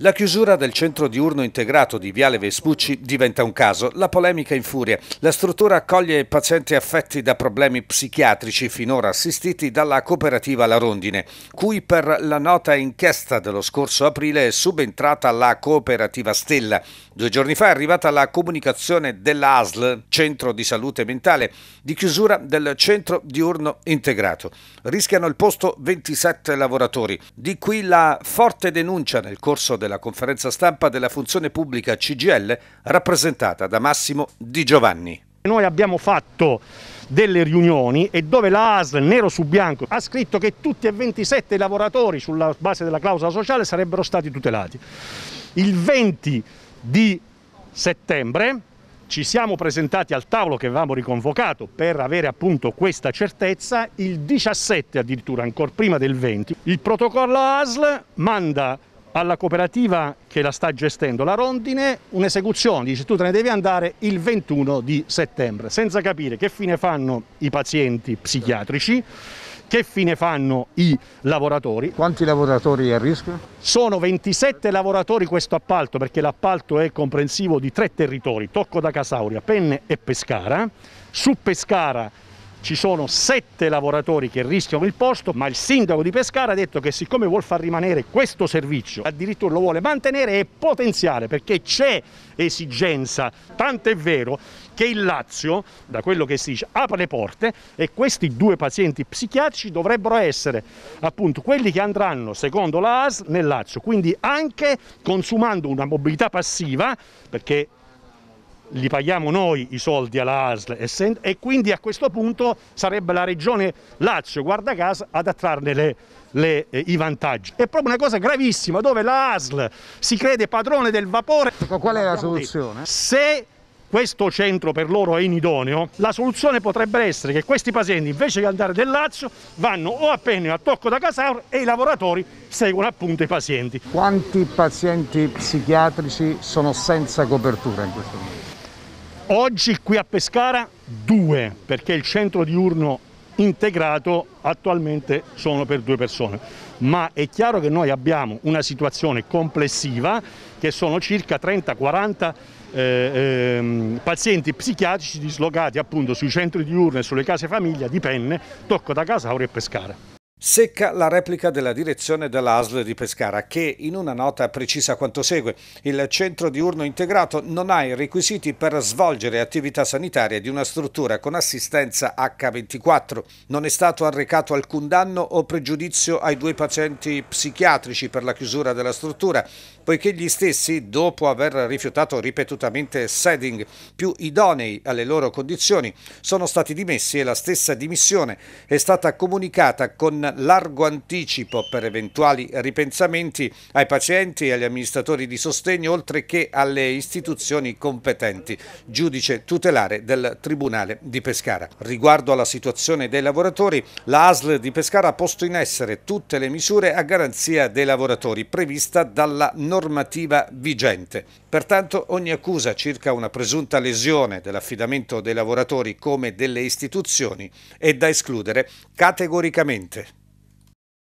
La chiusura del centro diurno integrato di Viale Vespucci diventa un caso. La polemica infuria. La struttura accoglie pazienti affetti da problemi psichiatrici finora assistiti dalla cooperativa La Rondine, cui per la nota inchiesta dello scorso aprile è subentrata la cooperativa Stella. Due giorni fa è arrivata la comunicazione dell'ASL, Centro di Salute Mentale, di chiusura del centro diurno integrato. Rischiano il posto 27 lavoratori. Di qui la forte denuncia nel corso corso della conferenza stampa della funzione pubblica CGL rappresentata da Massimo Di Giovanni. Noi abbiamo fatto delle riunioni e dove la ASL nero su bianco ha scritto che tutti e 27 i lavoratori sulla base della clausola sociale sarebbero stati tutelati. Il 20 di settembre ci siamo presentati al tavolo che avevamo riconvocato per avere appunto questa certezza, il 17 addirittura, ancora prima del 20. Il protocollo ASL manda alla cooperativa che la sta gestendo, la Rondine, un'esecuzione, dice tu te ne devi andare il 21 di settembre, senza capire che fine fanno i pazienti psichiatrici, che fine fanno i lavoratori. Quanti lavoratori a rischio? Sono 27 lavoratori questo appalto perché l'appalto è comprensivo di tre territori, Tocco da Casauria, Penne e Pescara. Su Pescara ci sono sette lavoratori che rischiano il posto, ma il sindaco di Pescara ha detto che siccome vuol far rimanere questo servizio, addirittura lo vuole mantenere e potenziare perché c'è esigenza, tanto è vero che il Lazio, da quello che si dice, apre le porte e questi due pazienti psichiatrici dovrebbero essere appunto quelli che andranno, secondo la AS, nel Lazio, quindi anche consumando una mobilità passiva, perché li paghiamo noi i soldi alla ASL e quindi a questo punto sarebbe la regione Lazio, guarda caso, ad attrarne le, le, eh, i vantaggi. È proprio una cosa gravissima dove la ASL si crede padrone del vapore. Qual è la soluzione? Se questo centro per loro è inidoneo, la soluzione potrebbe essere che questi pazienti invece di andare del Lazio vanno o a Penne o a Tocco da Casaur e i lavoratori seguono appunto i pazienti. Quanti pazienti psichiatrici sono senza copertura in questo momento? Oggi qui a Pescara due, perché il centro diurno integrato attualmente sono per due persone, ma è chiaro che noi abbiamo una situazione complessiva che sono circa 30-40 eh, eh, pazienti psichiatrici dislocati appunto sui centri diurni e sulle case famiglia di Penne, Tocco da Casauri e Pescara. Secca la replica della direzione dell'ASL di Pescara che in una nota precisa quanto segue. Il centro diurno integrato non ha i requisiti per svolgere attività sanitarie di una struttura con assistenza H24. Non è stato arrecato alcun danno o pregiudizio ai due pazienti psichiatrici per la chiusura della struttura, poiché gli stessi, dopo aver rifiutato ripetutamente setting più idonei alle loro condizioni, sono stati dimessi e la stessa dimissione è stata comunicata con largo anticipo per eventuali ripensamenti ai pazienti e agli amministratori di sostegno oltre che alle istituzioni competenti, giudice tutelare del Tribunale di Pescara. Riguardo alla situazione dei lavoratori, la ASL di Pescara ha posto in essere tutte le misure a garanzia dei lavoratori prevista dalla normativa vigente. Pertanto ogni accusa circa una presunta lesione dell'affidamento dei lavoratori come delle istituzioni è da escludere categoricamente.